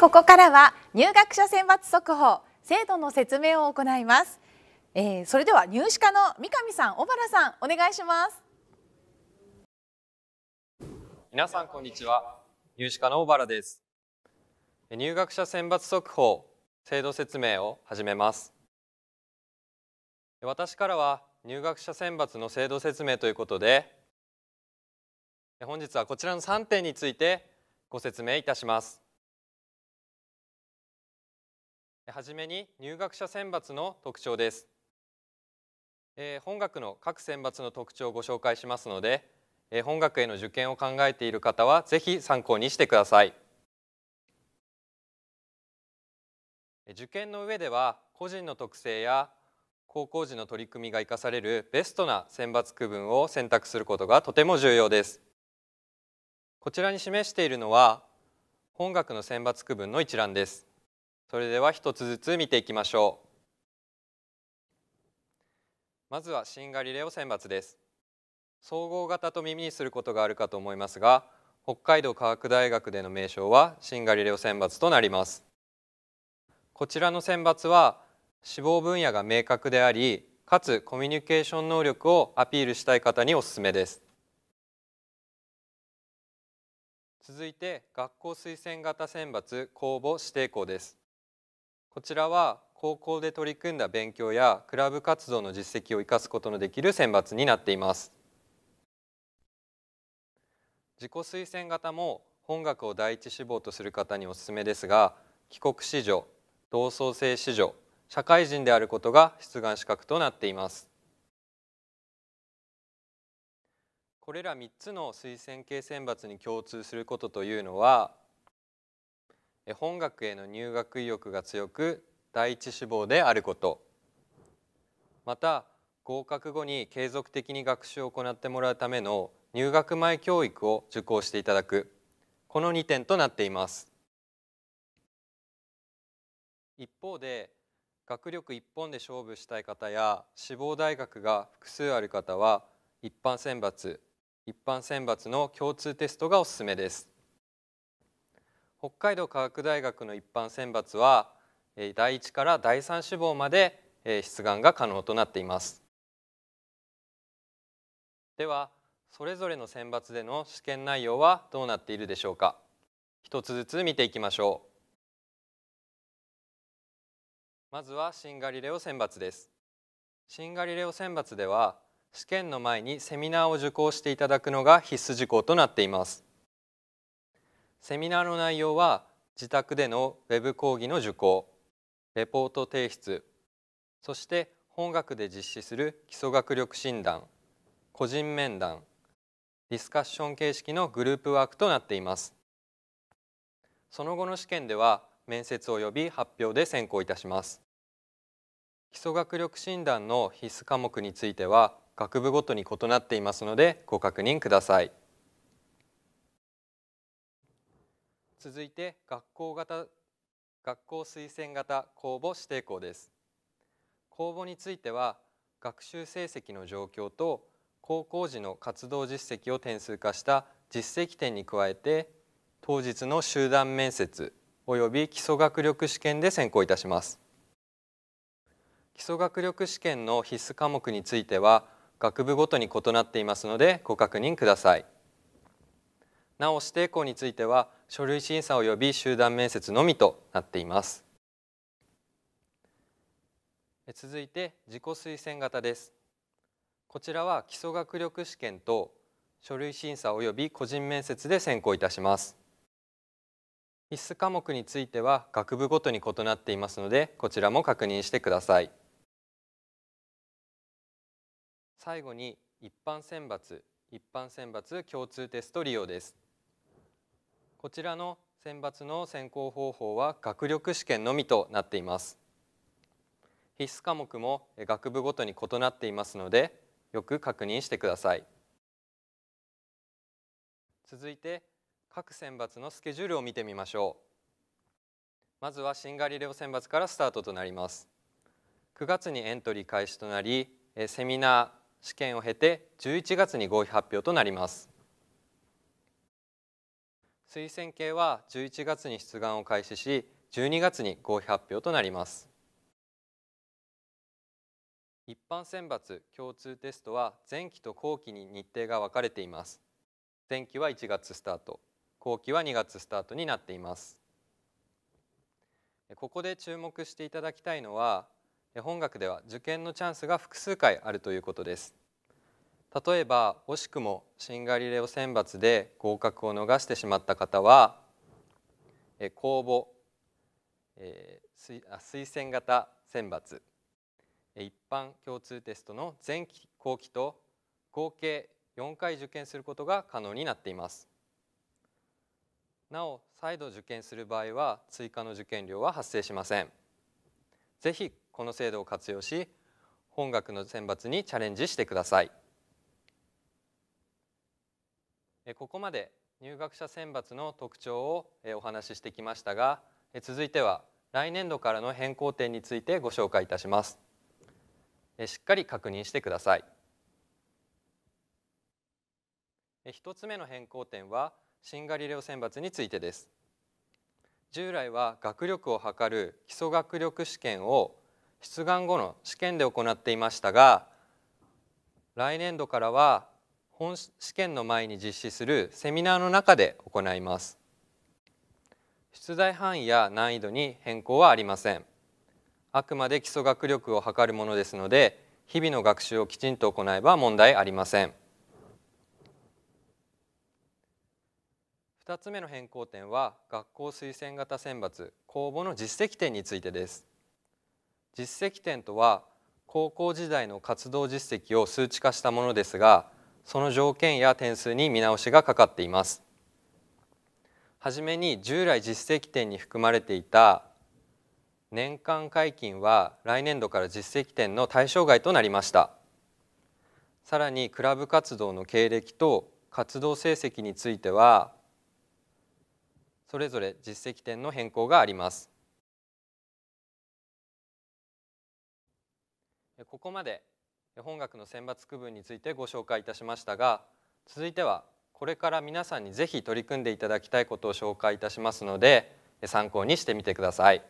ここからは入学者選抜速報制度の説明を行います、えー、それでは入試課の三上さん小原さんお願いします皆さんこんにちは入試課の小原です入学者選抜速報制度説明を始めます私からは入学者選抜の制度説明ということで本日はこちらの3点についてご説明いたしますはじめに入学者選抜の特徴です、えー、本学の各選抜の特徴をご紹介しますので、えー、本学への受験を考えている方はぜひ参考にしてください受験の上では個人の特性や高校時の取り組みが生かされるベストな選抜区分を選択することがとても重要ですこちらに示しているのは本学の選抜区分の一覧ですそれでは一つずつ見ていきましょうまずはンガリレオ選抜です総合型と耳にすることがあるかと思いますが北海道科学大学での名称はンガリレオ選抜となりますこちらの選抜は志望分野が明確でありかつコミュニケーション能力をアピールしたい方におすすめです続いて学校推薦型選抜公募指定校ですこちらは高校で取り組んだ勉強やクラブ活動の実績を生かすことのできる選抜になっています自己推薦型も本学を第一志望とする方におすすめですが帰国子女同窓生子女社会人であることが出願資格となっていますこれら3つの推薦系選抜に共通することというのは本学への入学意欲が強く第一志望であることまた合格後に継続的に学習を行ってもらうための入学前教育を受講していただくこの2点となっています一方で学力一本で勝負したい方や志望大学が複数ある方は一般選抜一般選抜の共通テストがおすすめです北海道科学大学の一般選抜は第1から第3志望まで出願が可能となっていますではそれぞれの選抜での試験内容はどうなっているでしょうか一つずつ見ていきましょうまずは新ガリレオ選抜です新ガリレオ選抜では試験の前にセミナーを受講していただくのが必須事項となっていますセミナーの内容は自宅でのウェブ講義の受講レポート提出そして本学で実施する基礎学力診断個人面談ディスカッション形式のグループワークとなっていますその後の試験では面接及び発表で選考いたします基礎学力診断の必須科目については学部ごとに異なっていますのでご確認ください続いて学校型学校推薦型公募指定校です公募については学習成績の状況と高校時の活動実績を点数化した実績点に加えて当日の集団面接及び基礎学力試験で選考いたします基礎学力試験の必須科目については学部ごとに異なっていますのでご確認くださいなお指定校については書類審査及び集団面接のみとなっています続いて自己推薦型ですこちらは基礎学力試験と書類審査及び個人面接で選考いたします必須科目については学部ごとに異なっていますのでこちらも確認してください最後に一般選抜一般選抜共通テスト利用ですこちらの選抜の選考方法は学力試験のみとなっています必須科目も学部ごとに異なっていますのでよく確認してください続いて各選抜のスケジュールを見てみましょうまずはガリレオ選抜からスタートとなります9月にエントリー開始となりセミナー試験を経て11月に合否発表となります推薦系は11月に出願を開始し12月に合否発表となります一般選抜共通テストは前期と後期に日程が分かれています前期は1月スタート後期は2月スタートになっていますここで注目していただきたいのは本学では受験のチャンスが複数回あるということです例えば惜しくも新ガリレオ選抜で合格を逃してしまった方は公募推薦型選抜一般共通テストの前期後期と合計4回受験することが可能になっていますなお再度受験する場合は追加の受験料は発生しませんぜひこの制度を活用し本学の選抜にチャレンジしてくださいここまで入学者選抜の特徴をお話ししてきましたが続いては来年度からの変更点についてご紹介いたしますしっかり確認してください一つ目の変更点はシンガリレオ選抜についてです従来は学力を測る基礎学力試験を出願後の試験で行っていましたが来年度からは本試験の前に実施するセミナーの中で行います出題範囲や難易度に変更はありませんあくまで基礎学力を測るものですので日々の学習をきちんと行えば問題ありません二つ目の変更点は学校推薦型選抜公募の実績点についてです実績点とは高校時代の活動実績を数値化したものですがその条件や点数に見直しがかかっています。はじめに従来実績点に含まれていた年間解禁は来年度から実績点の対象外となりました。さらにクラブ活動の経歴と活動成績についてはそれぞれ実績点の変更があります。ここまで本学の選抜区分についてご紹介いたしましたが続いてはこれから皆さんにぜひ取り組んでいただきたいことを紹介いたしますので参考にしてみてください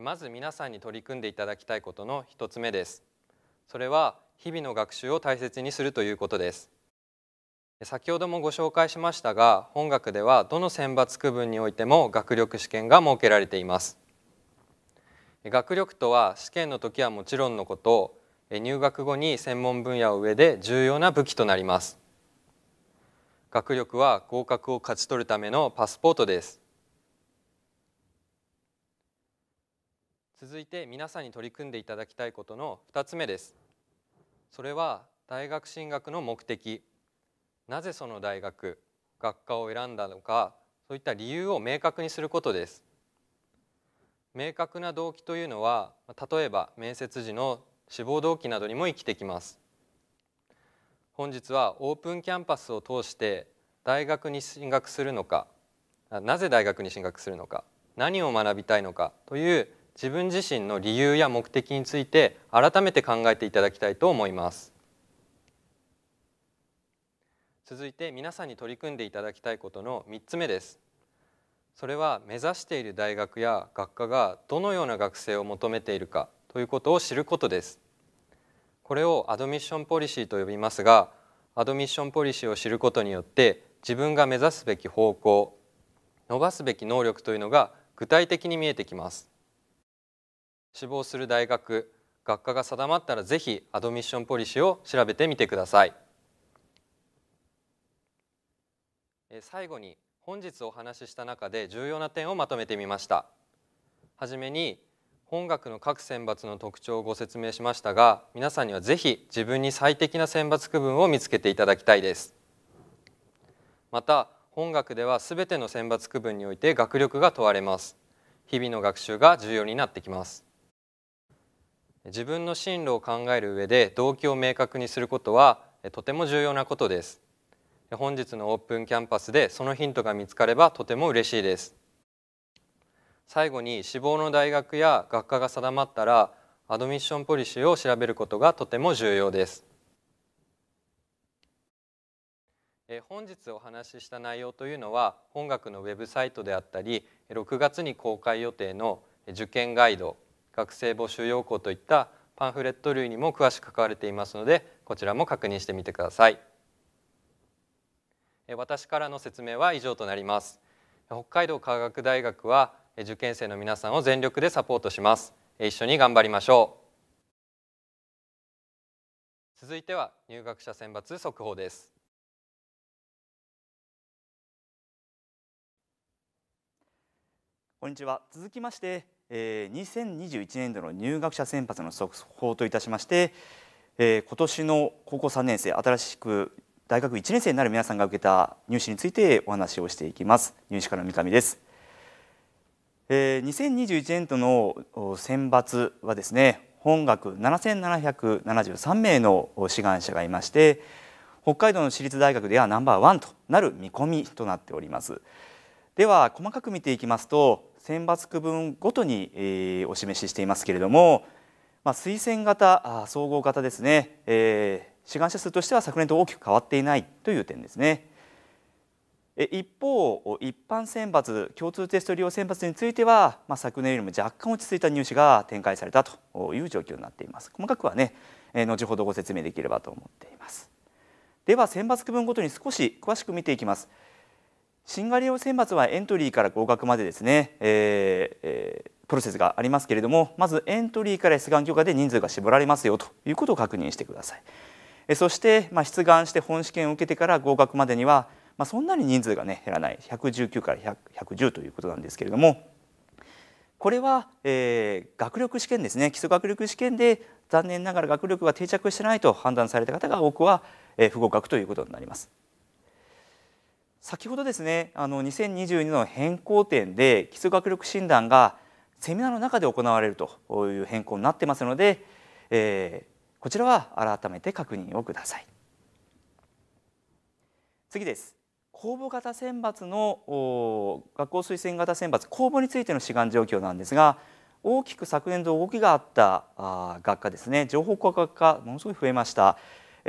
まず皆さんに取り組んでいただきたいことの1つ目ですそれは日々の学習を大切にするということです先ほどもご紹介しましたが本学ではどの選抜区分においても学力試験が設けられています学力とは試験の時はもちろんのこと入学後に専門分野を上で重要な武器となります学力は合格を勝ち取るためのパスポートです続いて皆さんに取り組んでいただきたいことの2つ目ですそれは大学進学の目的なぜその大学学科を選んだのかそういった理由を明確にすることです明確な動機というのは例えば面接時の志望動機などにも生きてきます本日はオープンキャンパスを通して大学に進学するのかなぜ大学に進学するのか何を学びたいのかという自分自身の理由や目的について改めて考えていただきたいと思います続いて皆さんに取り組んでいただきたいことの3つ目ですそれは目指している大学や学科がどのような学生を求めているかということを知ることですこれをアドミッションポリシーと呼びますがアドミッションポリシーを知ることによって自分が目指すべき方向伸ばすべき能力というのが具体的に見えてきます志望する大学学科が定まったらぜひアドミッションポリシーを調べてみてください最後に本日お話しした中で重要な点をまとめてみましたはじめに本学の各選抜の特徴をご説明しましたが皆さんにはぜひ自分に最適な選抜区分を見つけていただきたいですまた本学では全ての選抜区分において学力が問われます日々の学習が重要になってきます自分の進路を考える上で動機を明確にすることはとても重要なことです本日のオープンキャンパスでそのヒントが見つかればとても嬉しいです最後に志望の大学や学科が定まったらアドミッションポリシーを調べることがとても重要です本日お話しした内容というのは本学のウェブサイトであったり6月に公開予定の受験ガイド学生募集要項といったパンフレット類にも詳しく書かれていますのでこちらも確認してみてください。私からの説明は以上となります北海道科学大学は受験生の皆さんを全力でサポートします一緒に頑張りましょう続いては入学者選抜速報ですこんにちは続きまして、えー、2021年度の入学者選抜の速報といたしまして、えー、今年の高校3年生新しく大学1年生になる皆さんが受けた入試についてお話をしていきます入試課の三上です、えー、2021年度の選抜はですね本学7773名の志願者がいまして北海道の私立大学ではナンバーワンとなる見込みとなっておりますでは細かく見ていきますと選抜区分ごとに、えー、お示ししていますけれども、まあ、推薦型あ総合型ですね、えー、志願者数としては昨年と大きく変わっていないという点ですね。一方一般選抜共通テスト利用選抜については、まあ、昨年よりも若干落ち着いた入試が展開されたという状況になっています細かくはね後ほどご説明できればと思っていますでは選抜区分ごとに少し詳しく見ていきます新ガリオ選抜はエントリーから合格までですね、えーえー、プロセスがありますけれどもまずエントリーから出願許可で人数が絞られますよということを確認してくださいそして、まあ、出願して本試験を受けてから合格までには、まあ、そんなに人数がね減らない119から110ということなんですけれどもこれは、えー、学力試験ですね基礎学力試験で残念ながら学力が定着してないと判断された方が多くは、えー、不合格ということになります。先ほどですねあの2022の変更点で基礎学力診断がセミナーの中で行われるという変更になってますので、えー、こちらは改めて確認をください次です公募型選抜の学校推薦型選抜公募についての志願状況なんですが大きく昨年度動きがあったあ学科ですね情報工学科ものすごい増えました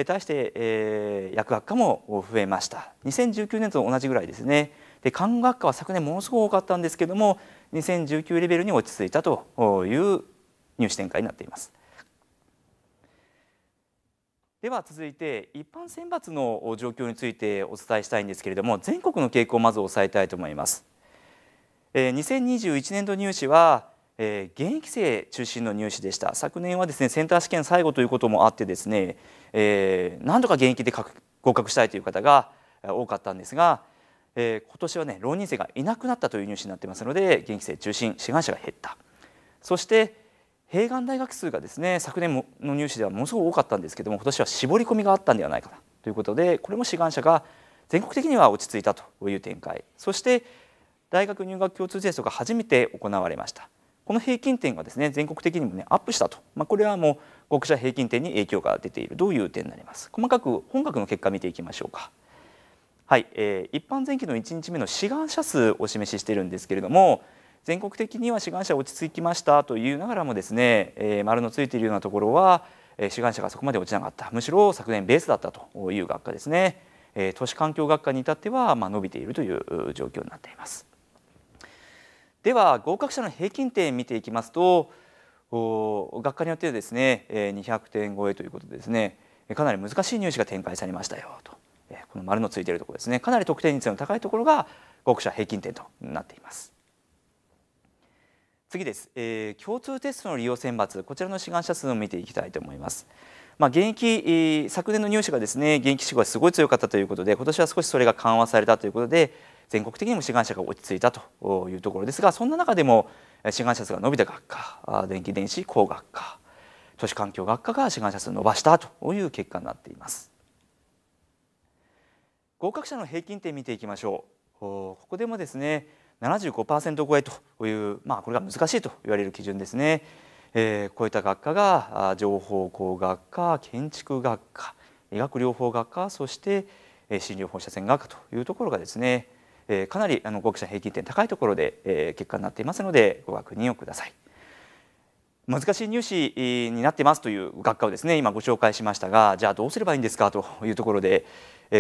対して、えー、薬学科も増えました2019年と同じぐらいですねで看護学科は昨年ものすごく多かったんですけども2019レベルに落ち着いたという入試展開になっています。では続いて一般選抜の状況についてお伝えしたいんですけれども全国の傾向をまず押さえたいと思います。2021年度入試は現役生中心の入試でした昨年はですねセンター試験最後ということもあってですね、えー、何度か現役で合格したいという方が多かったんですが、え今年はね浪人生がいなくなったという入試になってますので現役生中心志願者が減ったそして併願大学数がですね昨年の入試ではものすごく多かったんですけども今年は絞り込みがあったんではないかなということでこれも志願者が全国的には落ち着いたという展開そして大学入学共通テストが初めて行われましたこの平均点がですね全国的にもねアップしたと、まあ、これはもう学者平均点に影響が出ているという点になります細かく本学の結果見ていきましょうかはい、えー、一般前期の1日目の志願者数をお示ししてるんですけれども全国的には志願者落ち着きましたというながらもですね、えー、丸のついているようなところは、えー、志願者がそこまで落ちなかったむしろ昨年ベースだったという学科ですね、えー、都市環境学科に至っては、まあ、伸びているという状況になっています。では合格者の平均点見ていきますと学科によってはですね200点超えということでですねかなり難しい入試が展開されましたよとこの丸のついているところですねかなり得点率の高いところが合格者平均点となっています。次です、えー、共通テストの利用選抜こちらの志願者数を見ていきたいと思います。まあ、現役昨年の入試がですね現役志望がすごい強かったということで今年は少しそれが緩和されたということで全国的にも志願者が落ち着いたというところですがそんな中でも志願者数が伸びた学科電気電子工学科都市環境学科が志願者数を伸ばしたという結果になっています合格者の平均点見ていきましょうここでもですね75%超えという、まあ、これが難しいと言われる基準ですね。えー、こういった学科が情報工学科建築学科医学療法学科そして診療放射線学科というところがですねかなり合格者平均点高いところで結果になっていますのでご確認をください。難しい入試になってますという学科をですね今ご紹介しましたがじゃあどうすればいいんですかというところで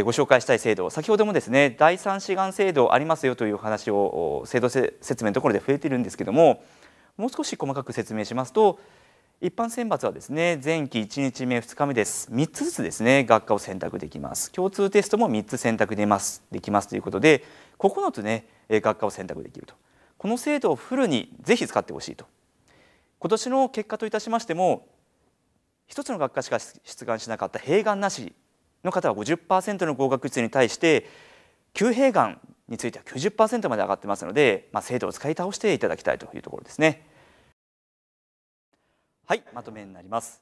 ご紹介したい制度先ほどもですね第三志願制度ありますよという話を制度説明のところで増えているんですけどももう少し細かく説明しますと一般選抜はですね前期1日目2日目です3つずつですね学科を選択できます共通テストも3つ選択でますできますということで9つね学科を選択できるとこの制度をフルにぜひ使ってほしいと今年の結果といたしましても1つの学科しか出願しなかった併願なしの方は50%の合格率に対して旧併願については90%まで上がってますので、まあ、制度を使い倒していただきたいというところですね。はいまとめになります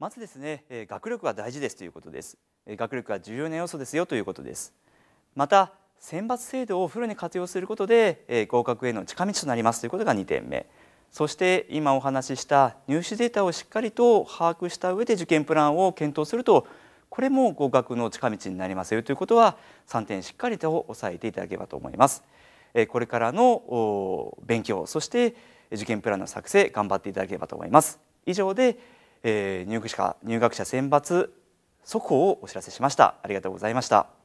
まずですね学力は大事ですということです学力は重要な要素ですよということですまた選抜制度をフルに活用することで合格への近道となりますということが2点目そして今お話しした入試データをしっかりと把握した上で受験プランを検討するとこれも合格の近道になりますよということは3点しっかりと押さえていただければと思います。これからの勉強そして受験プランの作成頑張っていただければと思います。以上で入学者入学者選抜速報をお知らせしました。ありがとうございました。